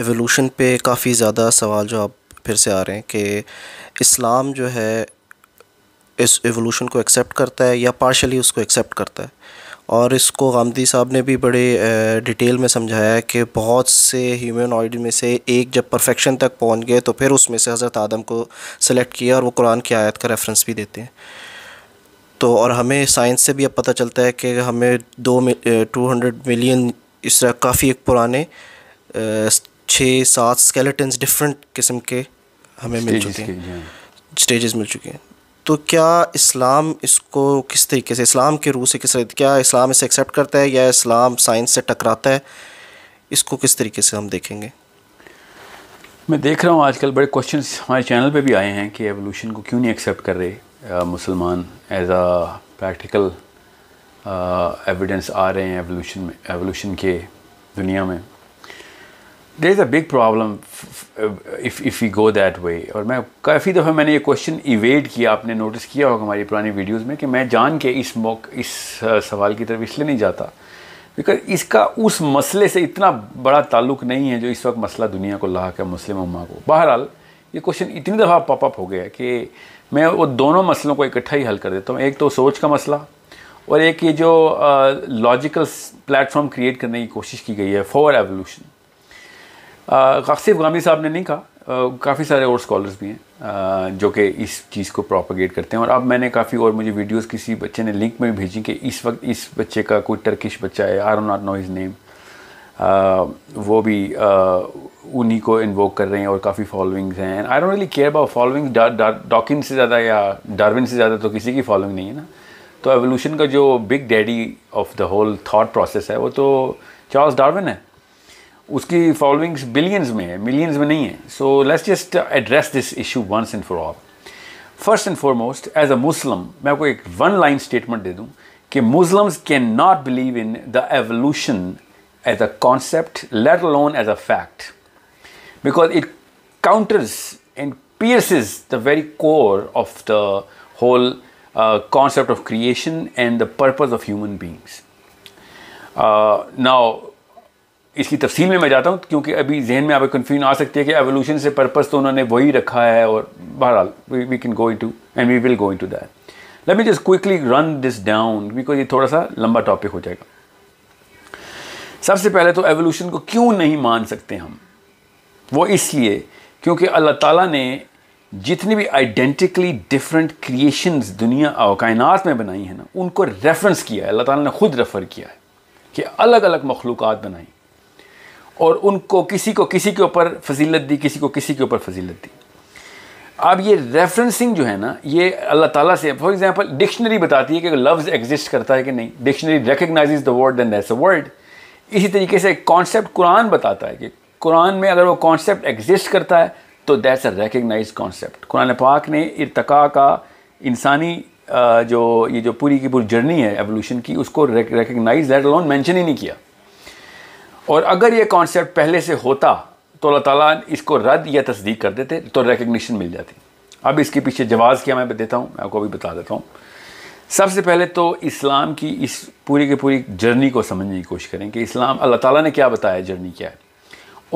Evolution पे काफ़ी ज़्यादा सवाल जो आप फिर से आ रहे हैं कि इस्लाम जो है इस एवोल्यूशन को एक्सेप्ट करता है या पार्शली उसको एक्सेप्ट करता है और इसको गांधी साहब ने भी बड़े डिटेल में समझाया है कि बहुत से ह्यूमनॉइड में से एक जब परफेक्शन तक पहुंच गए तो फिर उसमें से हज़रत आदम को सेलेक्ट किया और वो कुरान की आयत का रेफरेंस भी देते हैं तो और हमें साइंस से भी अब पता चलता है कि हमें दो टू हंड्रेड मिलियन इस तरह काफ़ी एक पुराने छः सात स्केलेटन्स डिफरेंट किस्म के हमें मिल चुके हैं स्टेजेस हाँ। मिल चुके हैं तो क्या इस्लाम इसको किस तरीके से इस्लाम के रूह से किस तरीके क्या इस्लाम इसे एक्सेप्ट करता है या इस्लाम साइंस से टकराता है इसको किस तरीके से हम देखेंगे मैं देख रहा हूँ आजकल बड़े क्वेश्चन हमारे चैनल पे भी आए हैं कि एवोल्यूशन को क्यों नहीं एक्सेप्ट कर रहे मुसलमान एज आ प्रैक्टिकल एविडेंस आ रहे हैं एवोल्यूशन में एवोल्यूशन के दुनिया में there is a big problem if if you go that way और मैं काफ़ी दफ़ा मैंने ये क्वेश्चन इवेड किया आपने नोटिस किया होगा हमारी पुरानी वीडियोज़ में कि मैं जान के इस मौक इस uh, सवाल की तरफ इसलिए नहीं जाता बिकॉज इसका उस मसले से इतना बड़ा ताल्लुक नहीं है जो इस वक्त मसला दुनिया को लाक है मुस्लिम उम्मा को बहरहाल ये क्वेश्चन इतनी दफ़ा पॉपअप हो गया कि मैं वो दोनों मसलों को इकट्ठा ही हल कर देता हूँ एक तो सोच का मसला और एक ये जो लॉजिकल प्लेटफॉर्म क्रिएट करने की कोशिश की गई है फॉर एवोल्यूशन सिर्फ गांधी साहब ने नहीं कहा काफ़ी सारे और स्कॉलर्स भी हैं जो कि इस चीज़ को प्रोपागेट करते हैं और अब मैंने काफ़ी और मुझे वीडियोस किसी बच्चे ने लिंक में भी भेजी कि इस वक्त इस बच्चे का कोई टर्किश बच्चा है I not know his name वो भी उन्हीं को इन्वोक कर रहे हैं और काफ़ी फॉलोइंग्स हैं I don't really care about following Dawkin से ज़्यादा या डार्विन से ज़्यादा तो किसी की फॉलोइंग नहीं है ना तो एवोल्यूशन का जो big daddy of the whole thought process है वो तो चार्ल्स डार्विन है उसकी फॉलोइंग्स बिलियंस में है मिलियंस में नहीं है so let's just address this issue once and for all first and foremost as a Muslim मैं आपको एक वन लाइन स्टेटमेंट दे दूँ कि Muslims can not believe in the evolution as a concept let alone as a fact because it counters and pierces the very core of the whole uh, concept of creation and the purpose of human beings. Uh, now, इसकी तफसील में मैं जाता हूँ क्योंकि अभी जहन में आप कन्फ्यूजन आ सकती है कि एवोल्यूशन से पर्पस तो उन्होंने वही रखा है और बहरहाल we can go into and we will go into that let me just quickly run this down because ये थोड़ा सा लंबा टॉपिक हो जाएगा सबसे पहले तो एवोल्यूशन को क्यों नहीं मान सकते हम वो इसलिए क्योंकि अल्लाह ताला ने जितनी भी आइडेंटिकली डिफरेंट क्रिएशंस दुनिया और कायनात में बनाई है ना उनको रेफरेंस किया है अल्लाह ताला ने ख़ुद रेफ़र किया है कि अलग अलग मखलूक बनाई और उनको किसी को किसी के ऊपर फजीलत दी किसी को किसी के ऊपर फजीलत दी अब ये रेफरेंसिंग जो है ना ये अल्लाह ताला से फॉर एग्जांपल डिक्शनरी बताती है कि लफ्ज़ एग्जिस्ट करता है कि नहीं dictionary recognise the word then that's a word इसी तरीके से कॉन्सेप्ट कुरान बताता है कि कुरान में अगर वो कॉन्सेप्ट एग्जिस्ट करता है तो that's a recognise concept Quran पाक ने इरतका का इंसानी जो ये जो पूरी की पूरी जर्नी है एवोल्यूशन की उसको रिकगनाइज दैट लोन मैंशन ही नहीं किया और अगर ये कॉन्सेप्ट पहले से होता तो अल्लाह ताला इसको रद्द या तस्दीक कर देते तो रिकग्निशन मिल जाती अब इसके पीछे जवाब क्या मैं देता हूँ मैं आपको अभी बता देता हूँ सबसे पहले तो इस्लाम की इस पूरी की पूरी जर्नी को समझने की कोशिश करें कि इस्लाम अल्लाह ताला ने क्या बताया जर्नी क्या है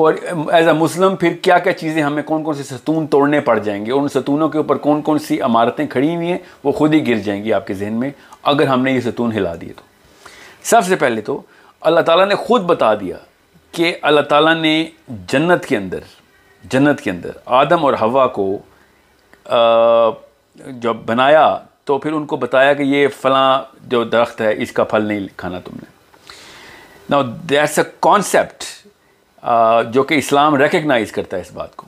और एज अ मुस्लिम फिर क्या क्या चीज़ें हमें कौन कौन से सतून तोड़ने पड़ जाएंगे और उन सतूनों के ऊपर कौन कौन सी इमारतें खड़ी हुई हैं वो खुद ही गिर जाएंगी आपके जहन में अगर हमने ये सतून हिला दिए तो सबसे पहले तो अल्लाह ताला ने ख़ुद बता दिया कि अल्लाह ताला ने जन्नत के अंदर जन्नत के अंदर आदम और हवा को जब बनाया तो फिर उनको बताया कि ये फला जो दरख्त है इसका फल नहीं खाना तुमने ना दैट्स अ कॉन्सेप्ट जो कि इस्लाम रिकगनाइज करता है इस बात को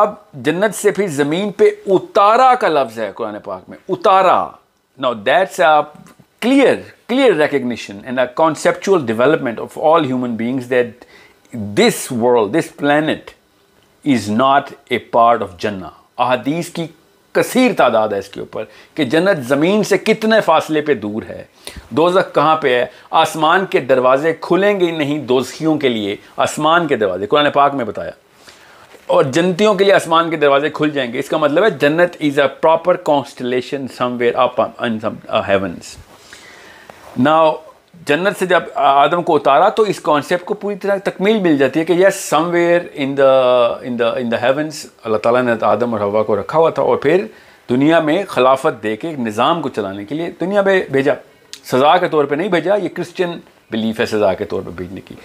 अब जन्नत से फिर ज़मीन पे उतारा का लफ्ज़ है कुरान पाक में उतारा नाउ दैट्स आप clear, clear recognition and a conceptual development of all human beings that this world, this planet is not a part of Jannah. ahadees ki कसीर तादाद है इसके ऊपर कि जन्नत ज़मीन से कितने फासले पे दूर है दोजक कहाँ पे है आसमान के दरवाजे खुलेंगे नहीं दोजखियों के लिए आसमान के दरवाजे कुरान पाक में बताया और जनतियों के लिए आसमान के दरवाजे खुल जाएंगे इसका मतलब है जन्नत is a proper constellation somewhere upon in heavens ना जन्नत से जब आदम को उतारा तो इस कॉन्सेप्ट को पूरी तरह तकमील मिल जाती है कि yes somewhere in the in the in the heavens Allah ताला ने आदम और हवा को रखा हुआ था और फिर दुनिया में खिलाफत दे के एक निज़ाम को चलाने के लिए दुनिया में भेजा सज़ा के तौर पे नहीं भेजा ये क्रिश्चियन बिलीफ है सज़ा के तौर पे भेजने की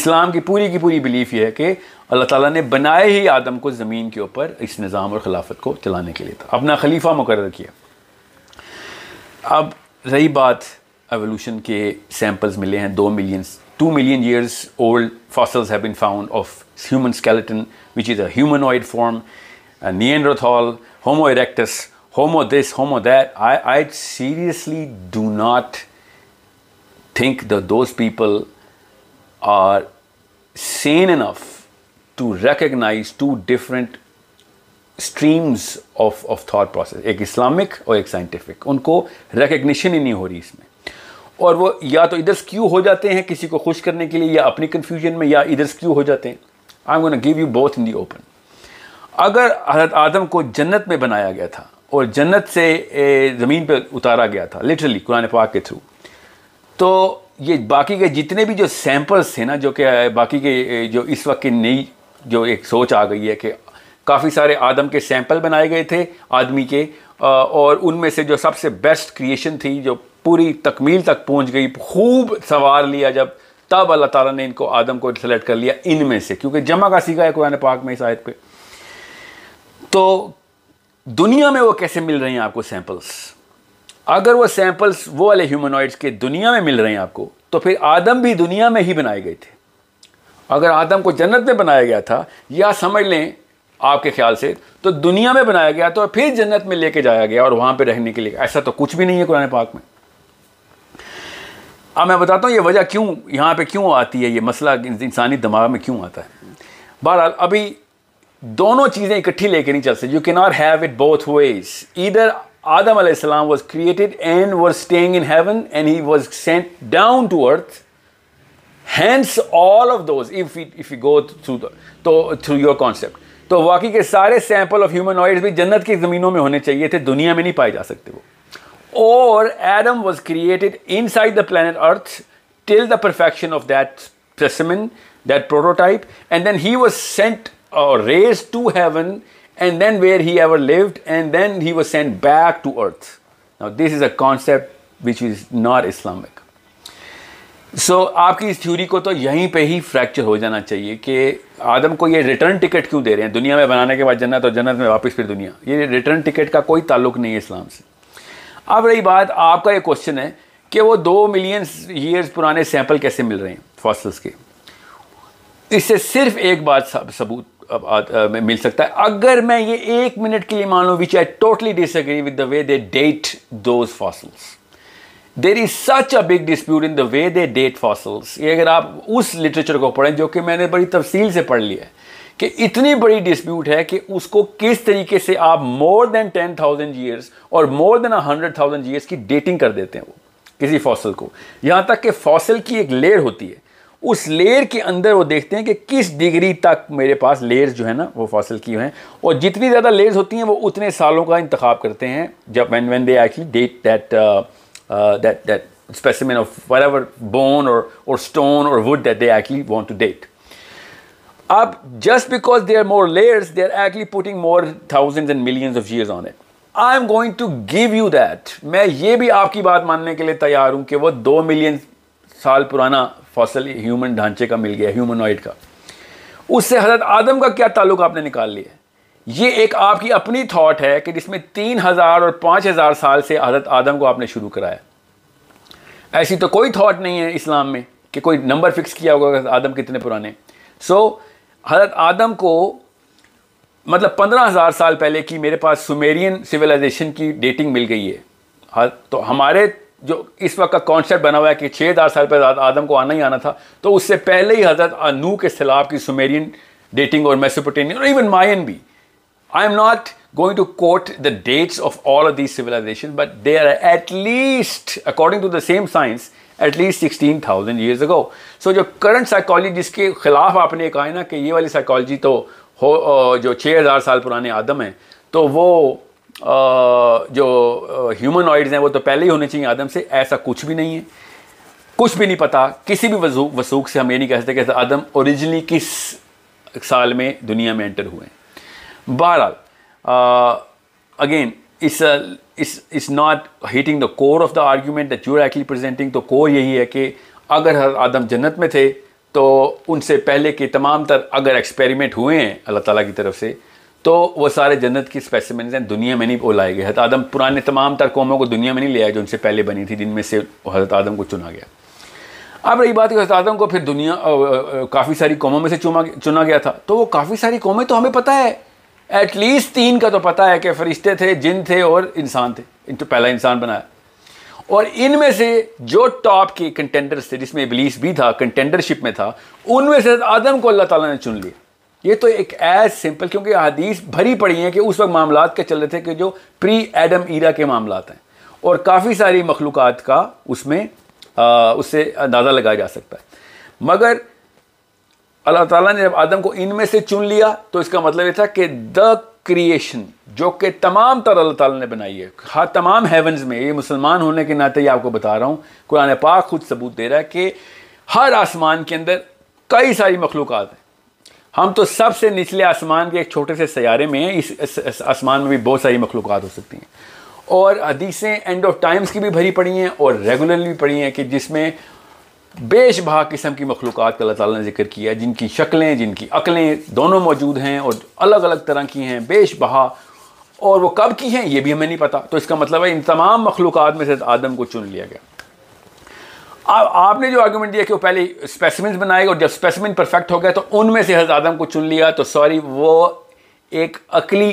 इस्लाम की पूरी की पूरी बिलीफ ये है कि अल्लाह ताला ने बनाए ही आदम को ज़मीन के ऊपर इस निज़ाम और खिलाफत को चलाने के लिए था अपना खलीफा मुकर किया अब रही बात evolution के samples मिले हैं दो two million years old fossils have been found of human skeleton which is a humanoid form a Neanderthal Homo erectus Homo this Homo that I I seriously do not think that those people are sane enough to recognize two different streams of of thought process एक Islamic और एक scientific. उनको recognition ही नहीं हो रही इसमें और वो या तो इधर स्क्यू हो जाते हैं किसी को खुश करने के लिए या अपनी कन्फ्यूजन में या इधर स्क्यू हो जाते हैं I am gonna give you both in the open अगर हजरत आदम को जन्नत में बनाया गया था और जन्नत से ज़मीन पर उतारा गया था लिटरली कुरान पाक के थ्रू तो ये बाकी के जितने भी जो सैम्पल्स थे ना जो कि बाकी के जो इस वक्त की नई जो एक सोच आ गई है कि काफ़ी सारे आदम के सैंपल बनाए गए थे आदमी के और उनमें से जो सबसे बेस्ट क्रिएशन थी जो पूरी तकमील तक पहुंच गई खूब सवार लिया जब तब अल्लाह ताला ने इनको आदम को सेलेक्ट कर लिया इनमें से क्योंकि जमा का सीखा है कुरान पाक में इस आयत पे तो दुनिया में वो कैसे मिल रही हैं आपको सैंपल्स अगर वो सैंपल्स वो वाले ह्यूमनॉइड्स के दुनिया में मिल रहे हैं आपको तो फिर आदम भी दुनिया में ही बनाए गए थे अगर आदम को जन्नत में बनाया गया था या समझ लें आपके ख्याल से तो दुनिया में बनाया गया तो फिर जन्नत में लेके जाया गया और वहाँ पर रहने के लिए ऐसा तो कुछ भी नहीं है कुरान पाक में अब मैं बताता हूँ ये वजह क्यों यहाँ पे क्यों आती है ये मसला इंसानी दिमाग में क्यों आता है बहरहाल अभी दोनों चीज़ें इकट्ठी लेके नहीं चल सकती you can not have it both ways इधर Adam alayhi was created and was staying in heaven and he was sent down to earth hands all of those if if you go through to through your concept तो वाकई के सारे sample of human oils भी जन्नत की ज़मीनों में होने चाहिए थे दुनिया में नहीं पाए जा सकते वो or Adam was created inside the planet Earth till the perfection of that specimen, that prototype, and then he was sent or uh, raised to heaven, and then where he ever lived, and then he was sent back to Earth. Now, this is a concept which is not Islamic. So so, आपकी इस theory को तो यहीं पे ही fracture हो जाना चाहिए कि आदम को ये रिटर्न टिकट क्यों दे रहे हैं दुनिया में बनाने के बाद जन्नत और जन्नत में वापस फिर दुनिया ये रिटर्न टिकट का कोई ताल्लुक नहीं है इस्लाम से अब रही बात आपका ये क्वेश्चन है कि वो दो मिलियन ईयर्स पुराने सैंपल कैसे मिल रहे हैं फॉसल्स के इससे सिर्फ एक बात सबूत अब आ, आ, मिल सकता है अगर मैं ये एक मिनट के लिए मान लूँ which I totally disagree with the way they date those fossils there is such a big dispute in the way they date fossils ये अगर आप उस लिटरेचर को पढ़ें जो कि मैंने बड़ी तफसील से पढ़ लिया है कि इतनी बड़ी डिस्प्यूट है कि उसको किस तरीके से आप more than ten thousand years और more than hundred thousand years की डेटिंग कर देते हैं वो किसी फॉसल को यहाँ तक कि फॉसल की एक लेयर होती है उस लेयर के अंदर वो देखते हैं कि किस डिग्री तक मेरे पास लेयर्स जो है ना वो फॉसल की हैं और जितनी ज़्यादा लेयर्स होती हैं वो उतने सालों का इंतखा करते हैं जब when when they actually date that that that specimen of whatever bone और स्टोन और wood that they actually want to date just because they are more layers they are actually putting more thousand and millions of years on it I am going to give you that मैं ये भी आपकी बात मानने के लिए तैयार हूं कि वो दो मिलियन साल पुराना फसल ह्यूमन ढांचे का मिल गया ह्यूमनॉइड का उससे हजरत आदम का क्या ताल्लुक आपने निकाल लिया ये एक आपकी अपनी थॉट है कि जिसमें तीन हज़ार और पांच हज़ार साल से हजरत आदम को आपने शुरू कराया ऐसी तो कोई थॉट नहीं है इस्लाम में कि कोई नंबर फिक्स किया होगा आदम कितने पुराने सो so, हज़रत आदम को मतलब पंद्रह हज़ार साल पहले की मेरे पास सुमेरियन सिविलाइजेशन की डेटिंग मिल गई है हाँ, तो हमारे जो इस वक्त का कॉन्सेप्ट बना हुआ है कि छः हज़ार साल पहले आदम को आना ही आना था तो उससे पहले ही हज़रत नू के सैलाब की सुमेरियन डेटिंग और मेसोपोटेनियन और इवन मायन भी I am not going to quote the dates of all of civilisation but they are are at least, according to the same at least sixteen thousand years ago so जो current psychology जिसके खिलाफ आपने कहा है ना कि ये वाली साइकोलॉजी तो हो जो छः हजार साल पुराने आदम हैं तो वो जो ह्यूमन ऑइड्स हैं वो तो पहले ही होने चाहिए आदम से ऐसा कुछ भी नहीं है कुछ भी नहीं पता किसी भी वसूख से हम ये नहीं कह सकते कि आदम ओरिजिनली किस साल में दुनिया में एंटर हुए हैं बहरहाल again is is is not hitting the core of the argument that you are actually presenting तो कोर यही है कि अगर हर आदम जन्नत में थे तो उनसे पहले के तमाम तर अगर एक्सपेरिमेंट हुए हैं अल्लाह ताला की तरफ से तो वो सारे जन्नत की स्पेसिमेंस हैं दुनिया में नहीं बोलाए गए हजरत आदम पुराने तमाम तर कौमों को दुनिया में नहीं ले आए जो उनसे पहले बनी थी जिनमें से हजरत आदम को चुना गया अब रही बात है हजरत आदम को फिर दुनिया काफ़ी सारी कौमों में से चुना चुना गया था तो वो काफ़ी सारी कौमें तो हमें पता है एटलीस्ट तीन का तो पता है कि फरिश्ते थे जिन थे और इंसान थे इन तो पहला इंसान बनाया और इनमें से जो टॉप के कंटेंडर्स थे जिसमें इबलीस भी था कंटेंडरशिप में था उनमें से आदम को अल्लाह ताला ने चुन लिया ये तो एक एज सिंपल क्योंकि हदीस भरी पड़ी है कि उस वक्त मामला के चल रहे थे कि जो प्री एडम ईरा के मामला हैं और काफ़ी सारी मखलूक़ात का उसमें उससे अंदाज़ा लगाया जा सकता है मगर अल्लाह ताला ने जब आदम को इनमें से चुन लिया तो इसका मतलब ये था कि द क्रिएशन जो कि तमाम तर अल्लाह ताला ने बनाई है हाँ तमाम हेवंस में ये मुसलमान होने के नाते ही आपको बता रहा हूँ कुरान पाक खुद सबूत दे रहा है कि हर आसमान के अंदर कई सारी मखलूक हैं हम तो सबसे निचले आसमान के एक छोटे से सयारे में हैं इस आसमान में भी बहुत सारी मखलूक हो सकती हैं और हदीसें एंड ऑफ टाइम्स की भी भरी पड़ी हैं और रेगुलरली पड़ी हैं कि जिसमें बहा किस्म की मखलूक का अल्लाह ताला ने जिक्र किया जिनकी शक्लें जिनकी अकलें दोनों मौजूद हैं और अलग अलग तरह की हैं बेशबहा और वो कब की हैं ये भी हमें नहीं पता तो इसका मतलब है इन तमाम मखलूक में से आदम को चुन लिया गया आ, आपने जो आर्गूमेंट दिया कि वो पहले स्पेसिमिन बनाए और जब स्पेसिमेंट परफेक्ट हो गया तो उनमें से हजरत आदम को चुन लिया तो सॉरी वो एक अकली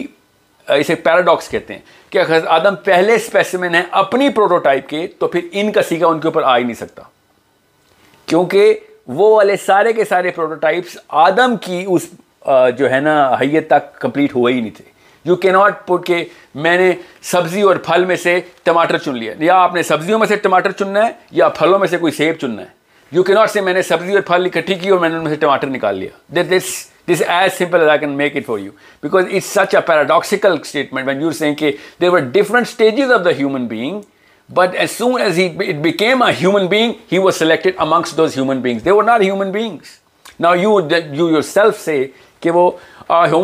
इसे पैराडॉक्स कहते हैं कि हजरत आदम पहले स्पेसिमेंट है अपनी प्रोटोटाइप के तो फिर इनका सीखा उनके ऊपर आ ही नहीं सकता क्योंकि वो वाले सारे के सारे प्रोटोटाइप्स आदम की उस जो है ना हैत तक कंप्लीट हुए ही नहीं थे यू के नॉट पुट के मैंने सब्ज़ी और फल में से टमाटर चुन लिया या आपने सब्जियों में से टमाटर चुनना है या फलों में से कोई सेब चुनना है यू के नॉट से मैंने सब्जी और फल इकट्ठी की और मैंने उनमें से टमाटर निकाल लिया this this as simple as I can make it for you because it's such a paradoxical statement when you're say there were different stages of the human being But as soon as he it became a human being, he was selected amongst those human beings. They were not human beings. Now you you yourself say कि वो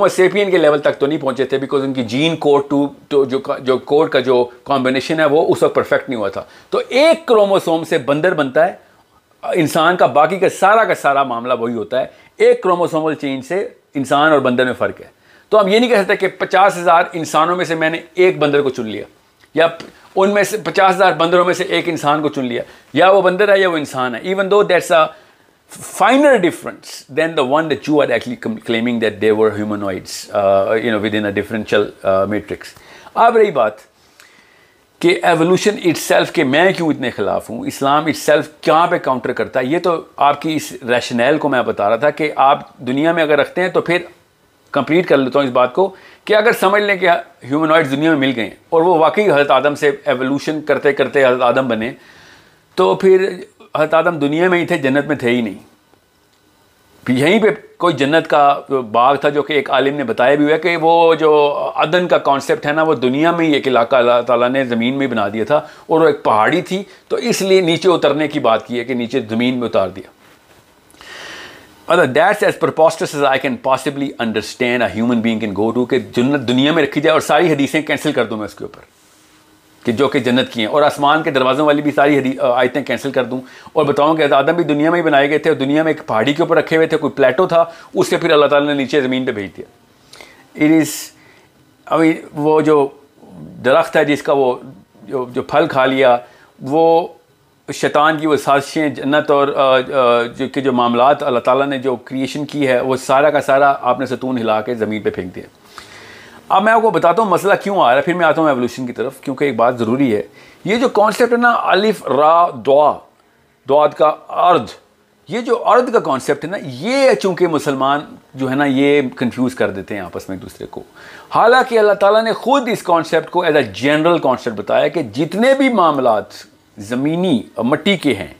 sapien के level तक तो नहीं पहुंचे थे because उनकी gene code to तो जो जो कोड का जो कॉम्बिनेशन है वो उस वक्त परफेक्ट नहीं हुआ था तो एक क्रोमोसोम से बंदर बनता है इंसान का बाकी का सारा का सारा मामला वही होता है एक क्रोमोसोमल चेंज से इंसान और बंदर में फ़र्क है तो हम ये नहीं कह सकते कि पचास हज़ार इंसानों में से मैंने एक बंदर को चुन लिया या उनमें से पचास हज़ार बंदरों में से एक इंसान को चुन लिया या वो बंदर है या वो इंसान है even though that's a finer difference than the one that you are actually claiming that they were humanoids, uh, you know, within a differential uh, अब रही बात कि एवोल्यूशन सेल्फ के मैं क्यों इतने ख़िलाफ़ हूँ इस्लाम सेल्फ क्या पे काउंटर करता है ये तो आपकी इस रैशनैल को मैं बता रहा था कि आप दुनिया में अगर रखते हैं तो फिर कंप्लीट कर लेता हूँ इस बात को कि अगर समझ लें कि ह्यूमनॉइड दुनिया में मिल गए और वो वाकई हजरत आदम से एवोल्यूशन करते करते हजरत आदम बने तो फिर हजरत आदम दुनिया में ही थे जन्नत में थे ही नहीं यहीं पे कोई जन्नत का बाग था जो कि एक आलिम ने बताया भी हुआ कि वो जो अदन का कॉन्सेप्ट है ना वो दुनिया में ही एक इलाका अल्लाह ताला ने ज़मीन में बना दिया था और वो एक पहाड़ी थी तो इसलिए नीचे उतरने की बात की है कि नीचे ज़मीन में उतार दिया अगर that's as preposterous as I can possibly understand a human being can go to कि जन्नत दुनिया में रखी जाए और सारी हदीसें कैंसिल कर दूँ मैं उसके ऊपर कि जो कि जन्नत की हैं और आसमान के दरवाज़ों वाली भी सारी हदी आयतें कैंसिल कर दूँ और बताऊँ कि आदम भी दुनिया में ही बनाए गए थे और दुनिया में एक पहाड़ी के ऊपर रखे हुए थे कोई प्लेटो था उससे फिर अल्लाह ताला ने नीचे ज़मीन पर भेज दिया इट इज़ अभी वो जो दरख्त है जिसका वो जो जो फल खा लिया वो शैतान की वो साजिशें जन्नत और जो के जो मामला अल्लाह ताला ने जो क्रिएशन की है वो सारा का सारा आपने सतून हिला के ज़मीन पे फेंक दिया अब मैं आपको बताता हूँ मसला क्यों आ रहा है फिर मैं आता हूँ एवोल्यूशन की तरफ क्योंकि एक बात ज़रूरी है ये जो कॉन्सेप्ट है ना अलिफ रा दुआ दुआ का अर्ध ये जो अर्ध का कॉन्सेप्ट है ना ये चूँकि मुसलमान जो है ना ये कन्फ्यूज़ कर देते हैं आपस में एक दूसरे को हालांकि अल्लाह ताला ने खुद इस कॉन्सेप्ट को एज अ जनरल कॉन्सेप्ट बताया कि जितने भी मामलात ज़मीनी मट्टी के हैं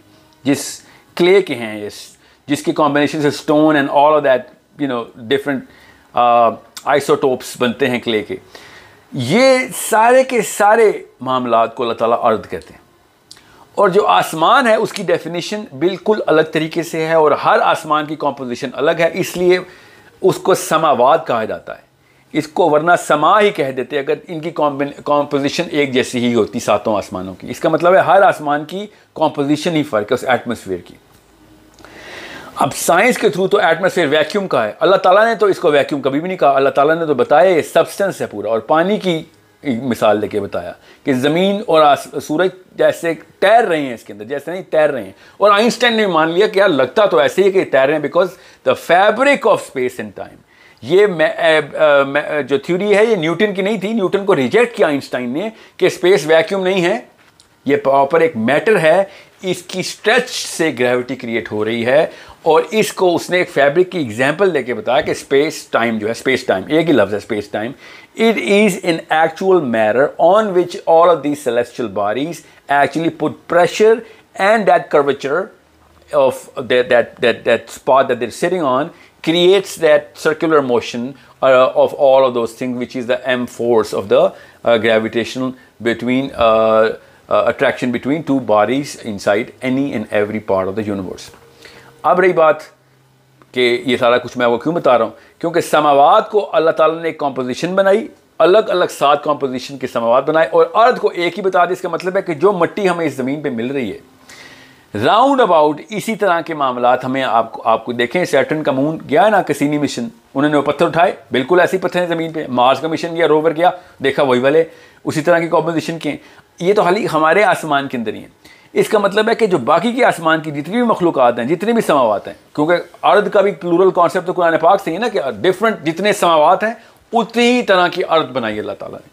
जिस क्ले के हैं इस जिसके कॉम्बिनेशन से stone and all of that you know different isotopes बनते हैं क्ले के ये सारे के सारे मामला को अल्लाह ताला अर्द कहते हैं और जो आसमान है उसकी डेफिनेशन बिल्कुल अलग तरीके से है और हर आसमान की कॉम्पोजिशन अलग है इसलिए उसको समावाद कहा जाता है इसको वरना समा ही कह देते अगर इनकी कॉम्पोजिशन एक जैसी ही होती सातों आसमानों की इसका मतलब है हर आसमान की कॉम्पोजिशन ही फ़र्क है उस एटमोसफेयर की अब साइंस के थ्रू तो एटमोसफेयर वैक्यूम का है अल्लाह ताला ने तो इसको वैक्यूम कभी भी नहीं कहा अल्लाह ताला ने तो बताया ये सब्सटेंस है पूरा और पानी की मिसाल लेके बताया कि ज़मीन और सूरज जैसे तैर रहे हैं इसके अंदर जैसे नहीं तैर रहे हैं और आइंस्टाइन ने मान लिया कि यार लगता तो ऐसे ही कि तैर रहे हैं because the fabric of space and time ये मैं, आ, मैं, जो थ्योरी है ये न्यूटन की नहीं थी न्यूटन को रिजेक्ट किया आइंस्टाइन ने कि स्पेस वैक्यूम नहीं है ये प्रॉपर एक मैटर है इसकी स्ट्रेच से ग्रेविटी क्रिएट हो रही है और इसको उसने एक फैब्रिक की एग्जाम्पल देके बताया कि स्पेस टाइम जो है स्पेस टाइम एक ही लफ्ज़ है space time it is in actual matter on which all of the celestial bodies actually put pressure and that curvature of that, that, that, that spot that they're sitting on creates that circular motion uh, of all of those things, which is the m force of the uh, gravitational between uh, uh, attraction between two bodies inside any and every part of the universe. ab rahi baat ke ye sara kuch main aapko kyun bata raha hu kyunki समावाद ko allah taala ne ek composition banayi अलग अलग सात composition के समावाद बनाए और अर्थ को एक ही बता दें इसका मतलब है कि जो मट्टी हमें इस ज़मीन पे मिल रही है राउंड अबाउट इसी तरह के मामला हमें आपको आपको देखें सैटर्न का मून गया ना कसीनी मिशन उन्होंने वो पत्थर उठाए बिल्कुल ऐसे पत्थर हैं ज़मीन पे मार्स का मिशन गया रोवर गया देखा वही वाले उसी तरह की कॉम्पोजिशन किए ये तो हाली हमारे आसमान के अंदर ही है इसका मतलब है कि जो बाकी के आसमान की जितनी भी मखलूक हैं जितने भी समावात हैं क्योंकि अर्द का भी प्लूरल कॉन्सेप्ट तो कुरान पाक से ही ना कि डिफरेंट जितने समावात हैं उतनी ही तरह की अर्द बनाई अल्लाह ताला ने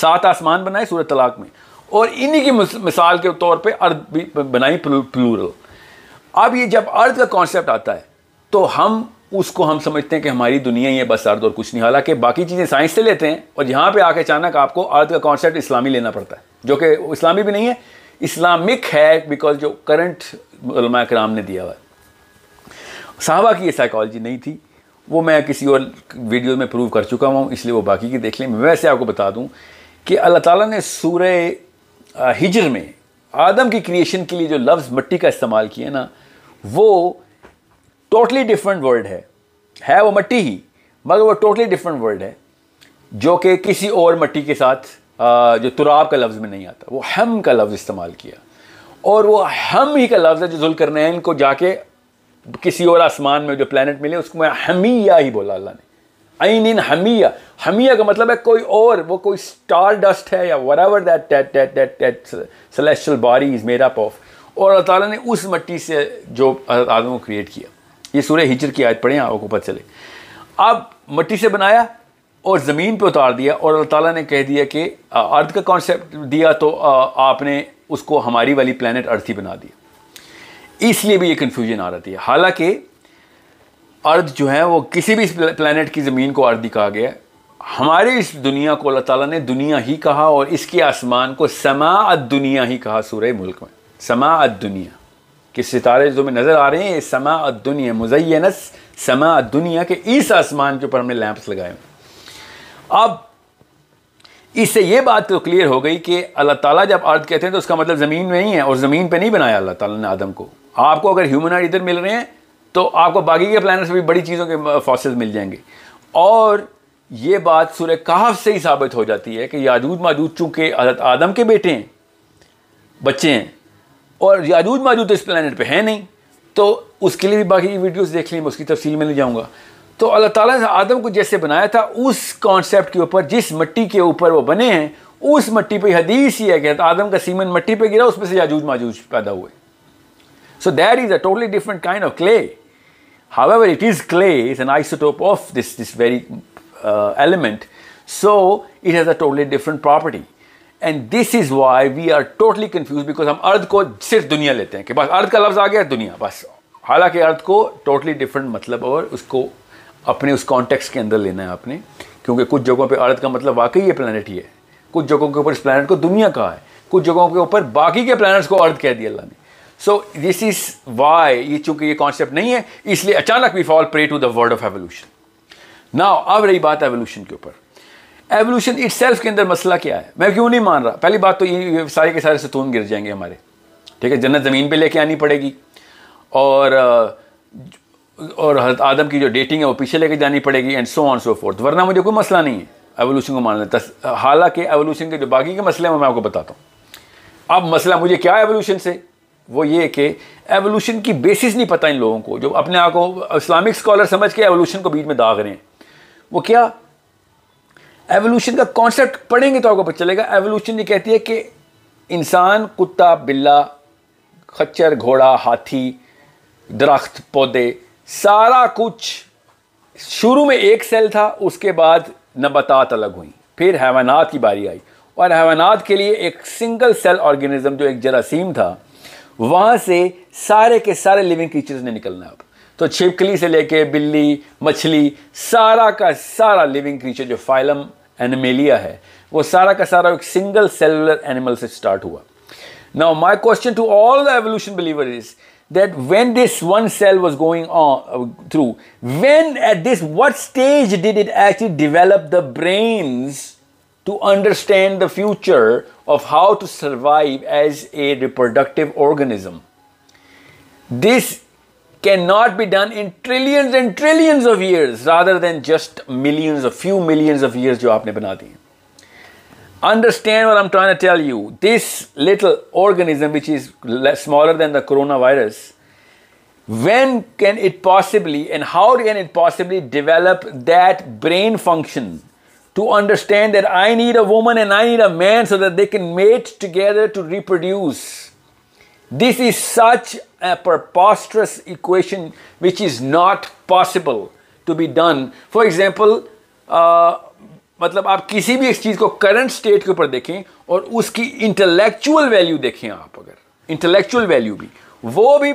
सात आसमान बनाए सूरत तलाक में और इन्हीं की मिसाल के तौर पे अर्थ भी बनाई प्लूरल अब ये जब अर्थ का कॉन्सेप्ट आता है तो हम उसको हम समझते हैं कि हमारी दुनिया ही है बस अर्थ और कुछ नहीं हालांकि बाकी चीज़ें साइंस से लेते हैं और यहाँ पे आके अचानक आपको अर्थ का कॉन्सेप्ट इस्लामी लेना पड़ता है जो कि इस्लामी भी नहीं है इस्लामिक है बिकॉज जो करंट कराम ने दिया हुआ है साहबा की ये साइकोलॉजी नहीं थी वो मैं किसी और वीडियो में प्रूव कर चुका हूँ इसलिए वो बाकी की देख लें वैसे आपको बता दूँ कि अल्लाह ताला ने सूर्य हिजर में आदम की क्रिएशन के लिए जो लफ्ज़ मट्टी का इस्तेमाल किया ना वो टोटली डिफरेंट वर्ड है है वो मट्टी ही मगर वो टोटली डिफरेंट वर्ड है जो कि किसी और मट्टी के साथ जो तुराब का लफ्ज़ में नहीं आता वो हम का लफ्ज़ इस्तेमाल किया और वो हम ही का लफ्ज़ है जो जुल को जाके किसी और आसमान में जो प्लानट मिले उसको मैं या ही बोला अल्लाह ने आइन इन हमिया हमिया का मतलब है कोई और वो कोई स्टार डस्ट है या whatever that celestial body is made up of और अल्लाह ताला ने उस मट्टी से जो आदम को क्रिएट किया ये सूर्य हिजर की आज पढ़े आपको पता चले अब मिट्टी से बनाया और ज़मीन पे उतार दिया और अल्लाह ताला ने कह दिया कि अर्थ का कॉन्सेप्ट दिया तो आपने उसको हमारी वाली प्लानट अर्थ ही बना दिया इसलिए भी ये कन्फ्यूजन आ रही है हालांकि अर्ध जो है वो किसी भी प्लानट की ज़मीन को अर्ध कहा गया हमारे इस दुनिया को अल्लाह ताला ने दुनिया ही कहा और इसके आसमान को समा दुनिया ही कहा सूर्य मुल्क में समा दुनिया कि सितारे जो में नज़र आ रहे हैं समा दुनिया मुजैनस समा दुनिया के इस आसमान के ऊपर हमने लैंप्स लगाए हैं अब इससे ये बात तो क्लियर हो गई कि अल्लाह ताला जब अर्थ कहते हैं तो उसका मतलब ज़मीन में ही है और ज़मीन पर नहीं बनाया अल्लाह ताला ने आदम को आपको अगर ह्यूमन इधर मिल रहे हैं तो आपको बाकी के प्लानट्स से भी बड़ी चीज़ों के फॉसिल्स मिल जाएंगे और ये बात सूर्य कहफ से ही साबित हो जाती है कि याजूद माजूद चूँकि हजरत आदम के बेटे हैं बच्चे हैं और याजूद माजूद तो इस प्लानट पर है नहीं तो उसके लिए भी बाकी वीडियोज़ देख लें उसकी तफसील में ले जाऊँगा तो अल्लाह ताला ने आदम को जैसे बनाया था उस कॉन्सेप्ट के ऊपर जिस मिट्टी के ऊपर वो बने हैं उस मिट्टी पे हदीस ही है कि आदम का सीमन मिट्टी पे गिरा उसमें से याजूज माजूज पैदा हुए so there is a totally different kind of clay However, it is clay, it's an isotope of this, this very uh, element. So it has a totally different property. And this is why we are totally confuse because हम earth को सिर्फ दुनिया लेते हैं कि बस अर्थ का लफ्ज़ आ गया दुनिया बस हालांकि अर्थ को टोटली डिफरेंट मतलब और उसको अपने उस कॉन्टेक्स के अंदर लेना है आपने क्योंकि कुछ जगहों पे अर्थ का मतलब वाकई ये प्लानट ही है कुछ जगहों के ऊपर इस प्लानट को दुनिया कहा है कुछ जगहों के ऊपर बाकी के प्लानट्स को अर्थ कह दिया अल्लाह ने सो दिस इज वाई ये चूंकि ये कॉन्सेप्ट नहीं है इसलिए अचानक we fall prey to the word of evolution ना अब रही बात एवोल्यूशन के ऊपर एवोल्यूशन इट के अंदर मसला क्या है मैं क्यों नहीं मान रहा पहली बात तो ये सारे के सारे सतून गिर जाएंगे हमारे ठीक है जन्नत ज़मीन पे लेके आनी पड़ेगी और और हजरत आदम की जो डेटिंग है वो पीछे लेके जानी पड़ेगी and so on so forth वरना मुझे कोई मसला नहीं है एवोल्यूशन को मानना हालांकि एवोल्यूशन के जो बाकी के मसले हैं मैं आपको बताता हूँ अब मसला मुझे क्या है एवोल्यूशन से वो ये कि एवोल्यूशन की बेसिस नहीं पता इन लोगों को जो अपने आप को इस्लामिक स्कॉलर समझ के एवोल्यूशन को बीच में दाग रहे हैं वो क्या एवोल्यूशन का कॉन्सेप्ट पढ़ेंगे तो आपको पता चलेगा एवोल्यूशन ये कहती है कि इंसान कुत्ता बिल्ला खच्चर घोड़ा हाथी दरख्त पौधे सारा कुछ शुरू में एक सेल था उसके बाद नबतात अलग हुई फिर हैवानात की बारी आई और हैवानात के लिए एक सिंगल सेल ऑर्गेनिज्म जो एक जरासीम था वहां से सारे के सारे लिविंग क्रीचर्स ने निकलना अब तो छिपकली से लेके बिल्ली मछली सारा का सारा लिविंग क्रीचर जो फाइलम एनिमेलिया है वो सारा का सारा एक सिंगल सेलुलर एनिमल से स्टार्ट हुआ now my question to all the evolution believer is that when this one cell was going on through when at this what stage did it actually actually the brains to understand the future of how to survive as a reproductive organism. This cannot be done in trillions and trillions of years rather than just millions or few millions of years jo aapne bana diye understand what i'm trying to tell you this little organism which is smaller than the coronavirus when can it possibly and how can it possibly develop that brain function to understand that I need a woman and I need a man so that they can mate together to reproduce. This is such a preposterous equation which is not possible to be done. For example, uh, मतलब आप किसी भी एक चीज़ को current state के ऊपर देखें और उसकी इंटेलेक्चुअल वैल्यू देखें आप अगर इंटेलेक्चुअल वैल्यू भी वो भी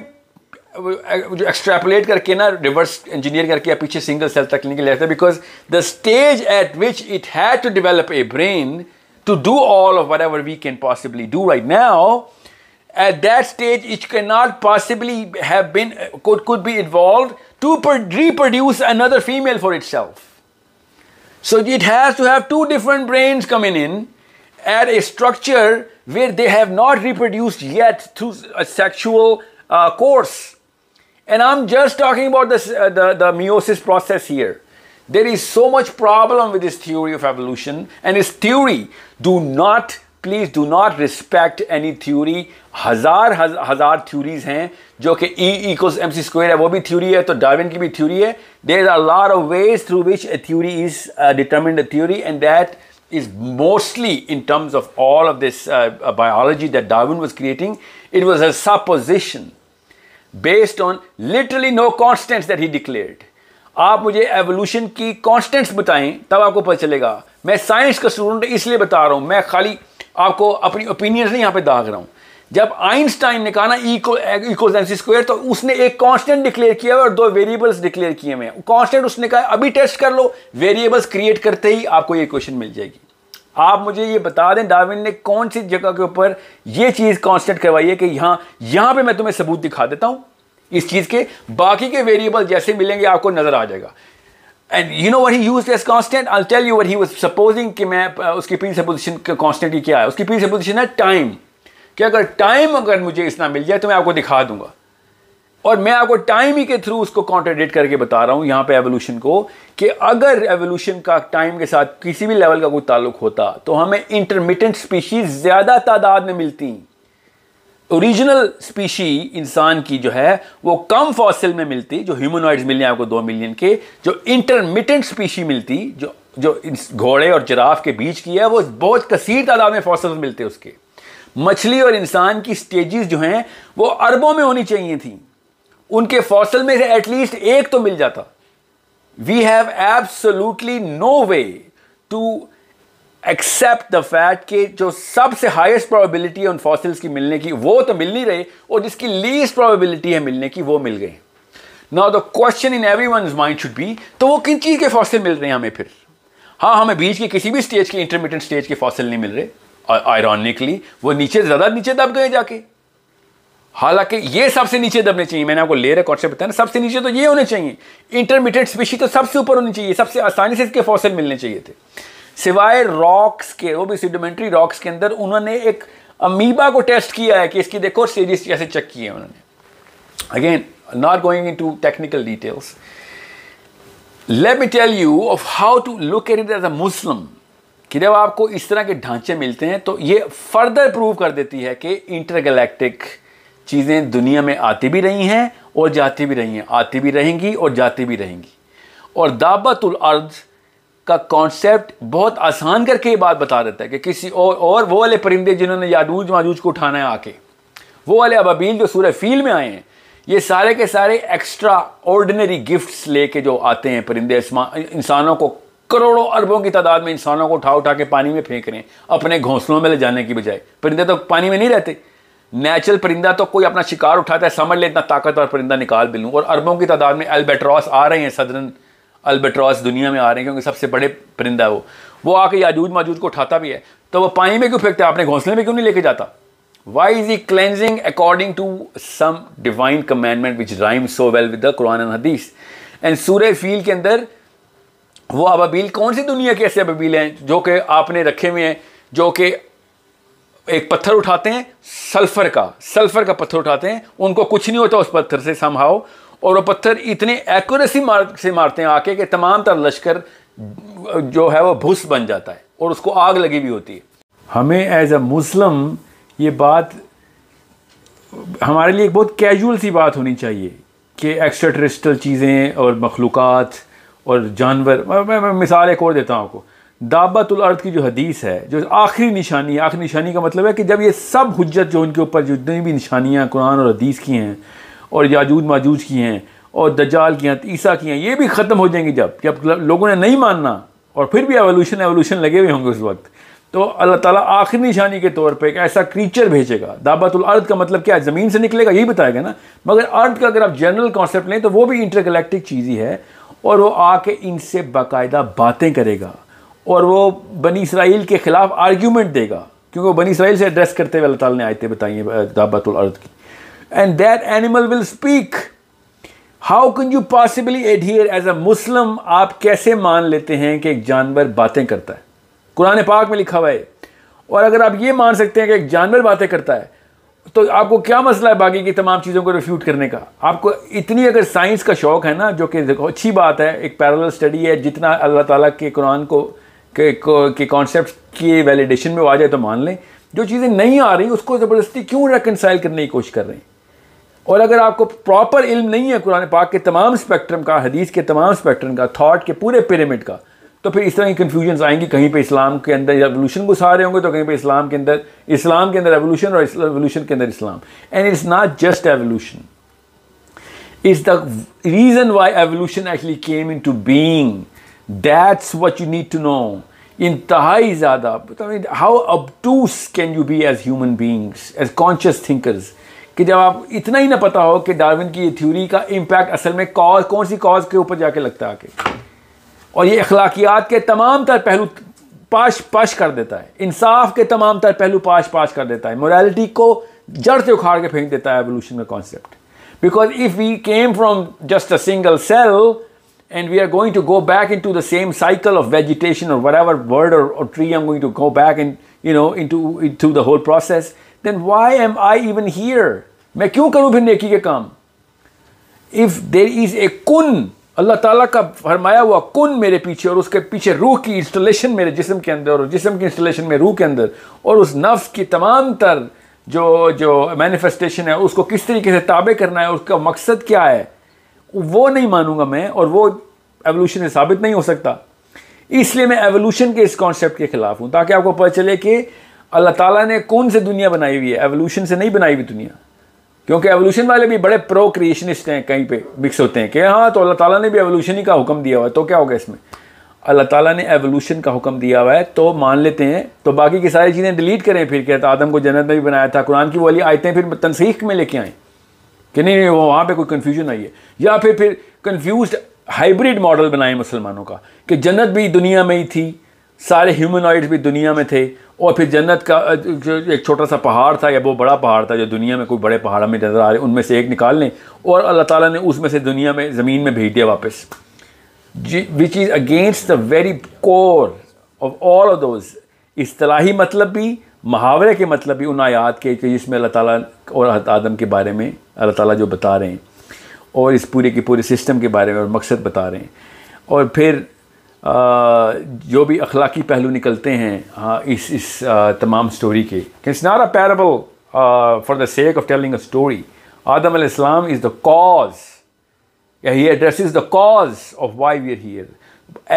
जो एक्स्ट्रापोलेट करके ना रिवर्स इंजीनियर करके आप पीछे सिंगल सेल तक लेने के लिए because the stage at which it had to develop a brain to do all of whatever we can possibly do right now at that stage it cannot possibly have been could, could be involved to reproduce another female for itself so it has to have two different brains coming in at a structure where they have not reproduced yet through a sexual uh, course and I'm just talking about this, uh, the, the meiosis process here. There is so much problem with this theory of evolution and its theory. Do not, please do not respect any theory. हजार हजार theories हैं जो कि E equals M C square theory वो भी theory है तो Darwin की भी थ्योरी है there a a lot of ways through which a theory mostly in terms of all of this uh, uh, biology that Darwin was creating, it was a supposition. Based on literally no constants that he declared आप मुझे evolution की constants बताएं तब आपको पता चलेगा मैं science का स्टूडेंट इसलिए बता रहा हूं मैं खाली आपको अपनी ओपिनियंस नहीं यहां पे दाग रहा हूं जब आइंस्टाइन ने कहा ना इको एम सी स्क्वायर तो उसने एक कांस्टेंट डिक्लेयर किया और दो वेरिएबल्स डिक्लेयर किए हुए कांस्टेंट उसने कहा अभी टेस्ट कर लो वेरिएबल्स क्रिएट करते ही आपको ये क्वेश्चन मिल जाएगी आप मुझे ये बता दें डार्विन ने कौन सी जगह के ऊपर ये चीज़ कॉन्स्टेंट करवाई है कि यहां यहां पे मैं तुम्हें सबूत दिखा देता हूं इस चीज़ के बाकी के वेरिएबल जैसे मिलेंगे आपको नज़र आ जाएगा and you know what he uses constant I tell you what he supposing कि मैं उसकी प्री सपोजिशन कॉन्स्टेंट क्या है उसकी प्री सपोजिशन है टाइम कि अगर टाइम अगर मुझे इतना मिल जाए तो मैं आपको दिखा दूंगा और मैं आपको टाइम ही के थ्रू उसको कॉन्ट्रेडिक्ट करके बता रहा हूँ यहाँ पे एवोल्यूशन को कि अगर एवोल्यूशन का टाइम के साथ किसी भी लेवल का कोई ताल्लुक होता तो हमें इंटरमीडियंट स्पीशीज ज़्यादा तादाद में मिलती ओरिजिनल स्पीशी इंसान की जो है वो कम फॉसिल में मिलती जो ह्यूमनॉइड्स मिले आपको दो मिलियन के जो इंटरमीडियंट स्पीशी मिलती जो जो घोड़े और जिराफ के बीच की है वो बहुत कसीर तादाद में फॉसिल मिलते उसके मछली और इंसान की स्टेजेस जो हैं वो अरबों में होनी चाहिए थी उनके फॉसल में से एटलीस्ट एक तो मिल जाता we have absolutely no way to accept the fact के जो सबसे हाईएस्ट प्रोबेबिलिटी है उन फॉसिल्स की मिलने की वो तो मिल नहीं रहे और जिसकी लीस्ट प्रोबेबिलिटी है मिलने की वो मिल गए now the question in every one mind should be तो वो किन चीज़ के फॉसिल मिल रहे हैं हमें फिर हाँ हमें बीच के किसी भी स्टेज के इंटरमीडिएट स्टेज के फॉसिल नहीं मिल रहे और आयरॉनिकली वो नीचे ज़्यादा नीचे दब गए जाके हालांकि ये सबसे नीचे दबने चाहिए मैंने आपको लेयर कॉन्सेप्ट बताया ना सबसे नीचे तो ये होने चाहिए इंटरमीडिएट स्पीशी तो सबसे ऊपर होनी चाहिए सबसे आसानी से इसके फॉसिल मिलने चाहिए थे सिवाय रॉक्स के वो भी सीडोमेंट्री रॉक्स के अंदर उन्होंने एक अमीबा को टेस्ट किया है कि इसकी देखो सीरीज कैसे चेक किए है उन्होंने again not going into technical details let me tell you of how to look at it as a Muslim कि जब आपको इस तरह के ढांचे मिलते हैं तो ये फर्दर प्रूव कर देती है कि इंटरगैलेक्टिक चीज़ें दुनिया में आती भी रही हैं और जाती भी रही हैं आती भी रहेंगी और जाती भी रहेंगी और दाबतुल अर्ज का कॉन्सेप्ट बहुत आसान करके ये बात बता देता है कि किसी और और वो वाले परिंदे जिन्होंने याडूज माजूज को उठाना है आके वो वाले अबाबील जो सूर्य फील में आए हैं ये सारे के सारे एक्स्ट्रा ऑर्डिनरी गिफ्ट्स लेके जो आते हैं परिंदे इंसानों को करोड़ों अरबों की तादाद में इंसानों को उठा उठा के पानी में फेंक रहे हैं अपने घोंसलों में ले जाने की बजाय परिंदे तो पानी में नहीं रहते नेचुरल परिंदा तो कोई अपना शिकार उठाता है समझ ले इतना ताकतवर परिंदा निकाल भी लूँ और अरबों की तादाद में अल्बेट्रॉस आ रहे हैं सदरन अल्बेट्रॉस दुनिया में आ रहे हैं क्योंकि सबसे बड़े परिंदा वो वो आके याजूज माजूज को उठाता भी है तो वो पानी में क्यों फेंकता है अपने घोंसले में क्यों नहीं लेके जाता why is the cleansing according to some divine commandment which rhyme so well with the Quran and हदीस एंड सूर्य फील के अंदर वो अबाबील कौन सी दुनिया के ऐसे अबाबील हैं जो कि आपने रखे हुए हैं जो कि एक पत्थर उठाते हैं सल्फर का सल्फर का पत्थर उठाते हैं उनको कुछ नहीं होता उस पत्थर से संभाओ और वो पत्थर इतने एक्यूरेसी मार से मारते हैं आके कि तमाम तरह लश्कर जो है वो भूस बन जाता है और उसको आग लगी हुई होती है हमें एज अ मुस्लिम ये बात हमारे लिए एक बहुत कैजुअल सी बात होनी चाहिए कि एक्स्ट्रा टेरिस्टल चीज़ें और मखलूक़ात और जानवर मैं, मैं, मैं मिसाल एक और देता हूँ आपको दाबतुल अर्थ की जो हदीस है जो आखिरी निशानी है आखिरी निशानी का मतलब है कि जब ये सब हजत जो उनके ऊपर जितनी भी निशानियाँ कुरान और हदीस की हैं और याजूद माजूद की हैं और दजाल की हैं ईसा की हैं ये भी ख़त्म हो जाएंगी जब जब लोगों ने नहीं मानना और फिर भी एवोल्यूशन एवोल्यूशन लगे हुए होंगे उस वक्त तो अल्लाह ताला आखिरी निशानी के तौर पे एक ऐसा क्रीचर भेजेगा दाबतुल अर्थ का मतलब क्या है ज़मीन से निकलेगा यही बताएगा ना मगर अर्थ का अगर आप जनरल कॉन्सेप्ट लें तो वो भी इंटरगलेक्टिक चीज़ ही है और वो आके इनसे बाकायदा बातें करेगा और वो बनी इसराइल के ख़िलाफ़ आर्ग्यूमेंट देगा क्योंकि वो बनी इसराइल से एड्रेस करते हुए अल्लाह ने आयतें बताई हैं दाबतुल अर्द की and that animal will speak how can you possibly adhere as a Muslim आप कैसे मान लेते हैं कि एक जानवर बातें करता है कुरान पाक में लिखा हुआ है और अगर आप ये मान सकते हैं कि एक जानवर बातें करता है तो आपको क्या मसला है बाकी की तमाम चीज़ों को रिफ्यूट करने का आपको इतनी अगर साइंस का शौक़ है ना जो कि अच्छी बात है एक पैरल स्टडी है जितना अल्लाह ताला के कुरान को के, कॉन्सेप्ट के वैलिडेशन में वो आ जाए तो मान लें जो चीज़ें नहीं आ रही उसको ज़बरदस्ती क्यों रेकनसाइल करने की कोशिश कर रहे हैं और अगर आपको प्रॉपर इल्म नहीं है कुरान पाक के तमाम स्पेक्ट्रम का हदीस के तमाम स्पेक्ट्रम का थाट के पूरे पिरामिड का तो फिर इस तरह की कन्फ्यूजन आएंगी कहीं पे इस्लाम के अंदर रेवोल्यूशन घुसा रहे होंगे तो कहीं पे इस्लाम के अंदर इस्लाम के अंदर रेवोल्यूशन और रेवोल्यूशन के अंदर Islam and it's not just evolution is the reason why evolution actually came into being that's what you need to know इंतहाई ज़्यादा how obtuse can you be as human beings as conscious thinkers कि जब आप इतना ही ना पता हो कि डार्विन की ये थ्योरी का इम्पैक्ट असल में कॉज कौन सी कॉज के ऊपर जाके लगता है आके और ये अखलाकियात के तमाम तर पहलू पाश पाश कर देता है इंसाफ के तमाम तर पहलू पाश पाश कर देता है मोरालिटी को जड़ से उखाड़ के फेंक देता है एवोल्यूशन का concept because if we came from just a single cell and we are going to go back into the same cycle of vegetation or whatever bird or, or tree I'm going to go back and you know into into the whole process, then why am I even here? मैं क्यों करूं फिर नेकी के काम if there is a कुन अल्लाह ताला का फरमाया हुआ कुन मेरे पीछे और उसके पीछे रूह की इंस्टॉलेशन मेरे जिस्म के अंदर और जिस्म की इंस्टॉलेशन में रूह के अंदर और उस नफ्स की तमाम तर जो जो मैनिफेस्टेशन hai उसको किस तरीके से ताबे करना है उसका मकसद क्या है वो नहीं मानूंगा मैं और वो एवोल्यूशन साबित नहीं हो सकता इसलिए मैं एवोल्यूशन के इस कॉन्सेप्ट के खिलाफ हूं ताकि आपको पता चले कि अल्लाह ताला ने कौन से दुनिया बनाई हुई है एवोल्यूशन से नहीं बनाई हुई दुनिया क्योंकि एवोल्यूशन वाले भी बड़े प्रो क्रिएशनिस्ट हैं कहीं पे मिक्स होते हैं कि हाँ तो अल्लाह ताला ने भी एवोल्यूशन ही का हुक्म दिया हुआ है तो क्या होगा इसमें अल्लाह ताला ने एवोल्यूशन का हुक्म दिया हुआ है तो मान लेते हैं तो बाकी की सारी चीज़ें डिलीट करें फिर कहता आदम को जन्नत में भी बनाया था कुरान की वाली आयतें फिर तनसीख में लेके आएँ कि नहीं नहीं वहाँ पर कोई कन्फ्यूजन आई है या फिर फिर कन्फ्यूज हाइब्रिड मॉडल बनाए मुसलमानों का कि जन्नत भी दुनिया में ही थी सारे ह्यूमनॉइड्स भी दुनिया में थे और फिर जन्नत का एक छोटा सा पहाड़ था या वो बड़ा पहाड़ था जो दुनिया में कोई बड़े पहाड़ में नज़र आ रहे उनमें से एक निकाल लें और अल्लाह ताला ने उसमें से दुनिया में ज़मीन में भेज दिया वापस which is against the very core of all of those इसलाही मतलब भी मुहावरे के मतलब भी उन आयात के कि जिसमें अल्लाह ताला और आदम के बारे में अल्लाह ताला जो बता रहे हैं और इस पूरे के पूरे सिस्टम के बारे में और मकसद बता रहे हैं और फिर आ, जो भी अखलाकी पहलू निकलते हैं हाँ इस इस आ, तमाम स्टोरी के it's not a parable for the sake of telling a story Adam इस्लाम is the cause he address is the cause of why we are here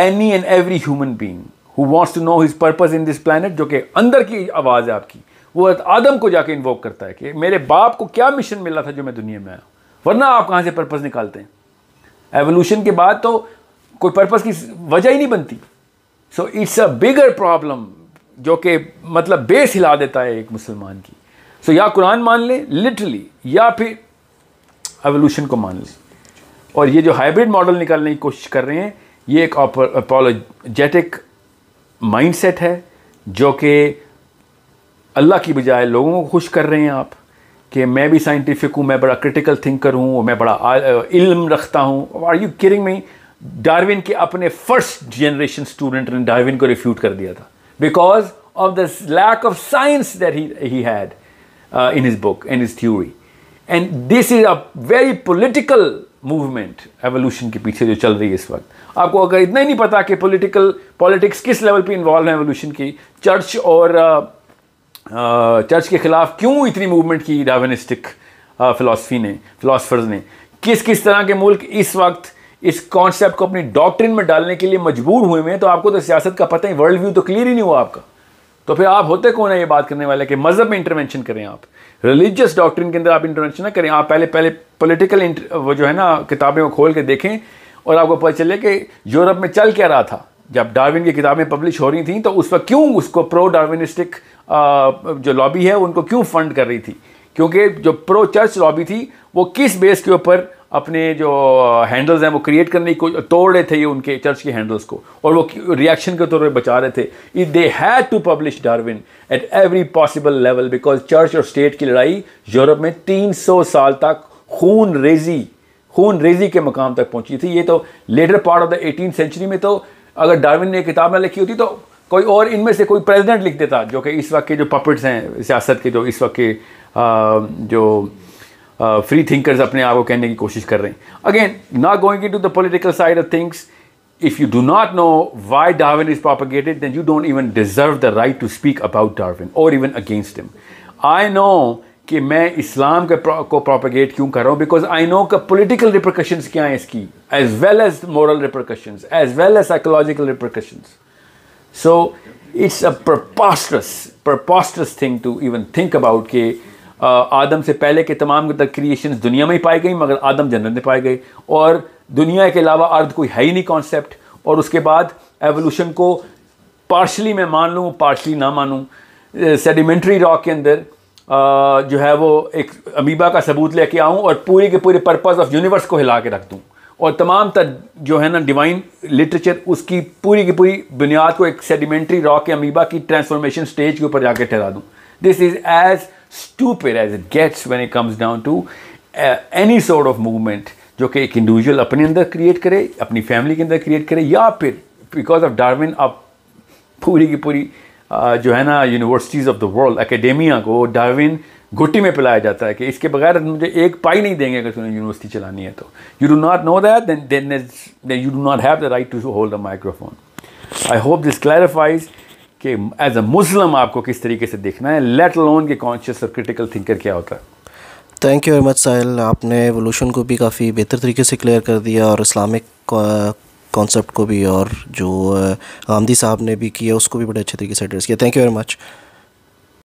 any and every human being who wants to know his purpose in this planet जो कि अंदर की आवाज़ है आपकी वो आदम को जाके इन्वोक करता है कि मेरे बाप को क्या मिशन मिला था जो मैं दुनिया में आया वरना आप कहाँ से पर्पज़ निकालते हैं एवोल्यूशन के बाद तो कोई पर्पज़ की वजह ही नहीं बनती सो इट्स अ बिगर प्रॉब्लम जो कि मतलब बेस हिला देता है एक मुसलमान की सो so, या कुरान मान लें लिटरली या फिर एवोल्यूशन को मान लें और ये जो हाइब्रिड मॉडल निकालने की कोशिश कर रहे हैं ये एक अपोलोजेटिक माइंडसेट है जो कि अल्लाह की बजाय लोगों को खुश कर रहे हैं आप कि मैं भी साइंटिफिक हूँ मैं बड़ा क्रिटिकल थिंकर हूँ मैं बड़ा इल्म रखता हूँ are you kidding me Darwin के अपने फर्स्ट जनरेशन स्टूडेंट ने डार्विन को रिफ्यूट कर दिया था because of the lack of science that he had in his book and his theory and this is a very political movement evolution के पीछे जो चल रही है इस वक्त आपको अगर इतना ही नहीं पता कि पॉलिटिकल पॉलिटिक्स किस लेवल पे इन्वॉल्व है रेवोल्यूशन की चर्च और चर्च uh, uh, के ख़िलाफ़ क्यों इतनी मूवमेंट की डावेनिस्टिक फ़िलासफ़ी uh, ने फ़िलासफ़र्स ने किस किस तरह के मुल्क इस वक्त इस कॉन्सेप्ट को अपनी डॉक्ट्रिन में डालने के लिए मजबूर हुए हैं तो आपको तो सियासत का पता ही वर्ल्ड व्यू तो क्लियर ही नहीं हुआ आपका तो फिर आप होते कौन है ये बात करने वाले कि मज़हब में इंटरवेंशन करें आप रिलीजियस डॉक्ट्रिन के अंदर आप इंटरवेंशन ना करें आप पहले पहले पॉलिटिकल वो जो है ना किताबें वो खोल के देखें और आपको पता चले कि यूरोप में चल क्या रहा था जब डार्विन की किताबें पब्लिश हो रही थी तो उस वक्त क्यों उसको प्रो डार्विनिस्टिक जो लॉबी है उनको क्यों फंड कर रही थी क्योंकि जो प्रो चर्च लॉबी थी वो किस बेस के ऊपर अपने जो हैंडल्स हैं वो क्रिएट करने को तोड़ रहे थे ये उनके चर्च के हैंडल्स को और वो रिएक्शन के तौर पर बचा रहे थे they had to publish Darwin at every possible level because church और स्टेट की लड़ाई यूरोप में 300 साल तक खून रेजी खून रेजी के मकाम तक पहुंची थी ये तो later part of the eighteen century में तो अगर डार्विन ने किताब ना लिखी होती तो कोई और इनमें से कोई प्रेसिडेंट लिख देता जो कि इस वक्त के जो पपिट्स हैं सियासत के जो इस वक्त के जो फ्री थिंकर्स अपने आप को कहने की कोशिश कर रहे हैं again not going to the political side of things if you do not know why Darwin is propagated than you don't even deserve the right to speak about Darwin और even against him I know कि मैं इस्लाम के pro, को propagate क्यों कर रहा हूँ because I know का पोलिटिकल रिप्रकशंस क्या हैं इसकी as well as moral repercussion as well as psychological repercussion so it's a preposterous preposterous thing to even think about के आदम से पहले के तमाम क्रिएशन दुनिया में ही पाई गई मगर आदम जन्नत में पाए गए और दुनिया के अलावा अर्थ कोई है ही नहीं कॉन्सेप्ट और उसके बाद एवोल्यूशन को पार्शली मैं मान लूँ पार्शली ना मानूँ सेडिमेंट्री uh, रॉक के अंदर जो है वो एक अमीबा का सबूत लेके आऊँ और पूरे के पूरे पर्पज़ ऑफ यूनिवर्स को हिला के रख दूँ और तमाम तर जो है ना डिवाइन लिटरेचर उसकी पूरी की पूरी बुनियाद को एक सेडिमेंट्री रॉक के अमीबा की ट्रांसफॉर्मेशन स्टेज के ऊपर जाके ठहरा दूँ this is as stupid as it gets when it comes down to any sort of movement जो कि एक इंडिविजुअल अपने अंदर क्रिएट करे अपनी फैमिली के अंदर क्रिएट करे या फिर बिकॉज ऑफ डारविन आप पूरी की पूरी जो है ना universities of the world academia को डार्विन घुट्टी में पिलाया जाता है कि इसके बगैर मुझे एक पाई नहीं देंगे अगर तुमने यूनिवर्सिटी चलानी है तो you do not know that then then then you do not have the right to hold the microphone I hope this clarifies कि एज अ मुस्लिम आपको किस तरीके से देखना है लेट लोन के कॉन्शियस और क्रिटिकल थिंकर क्या होता है thank you very much Sahil आपने एवोल्यूशन को भी काफ़ी बेहतर तरीके से क्लियर कर दिया और इस्लामिक कॉन्सेप्ट को भी और जो आमदी साहब ने भी किया उसको भी बड़े अच्छे तरीके से एड्रेस किया थैंक यू वेरी मच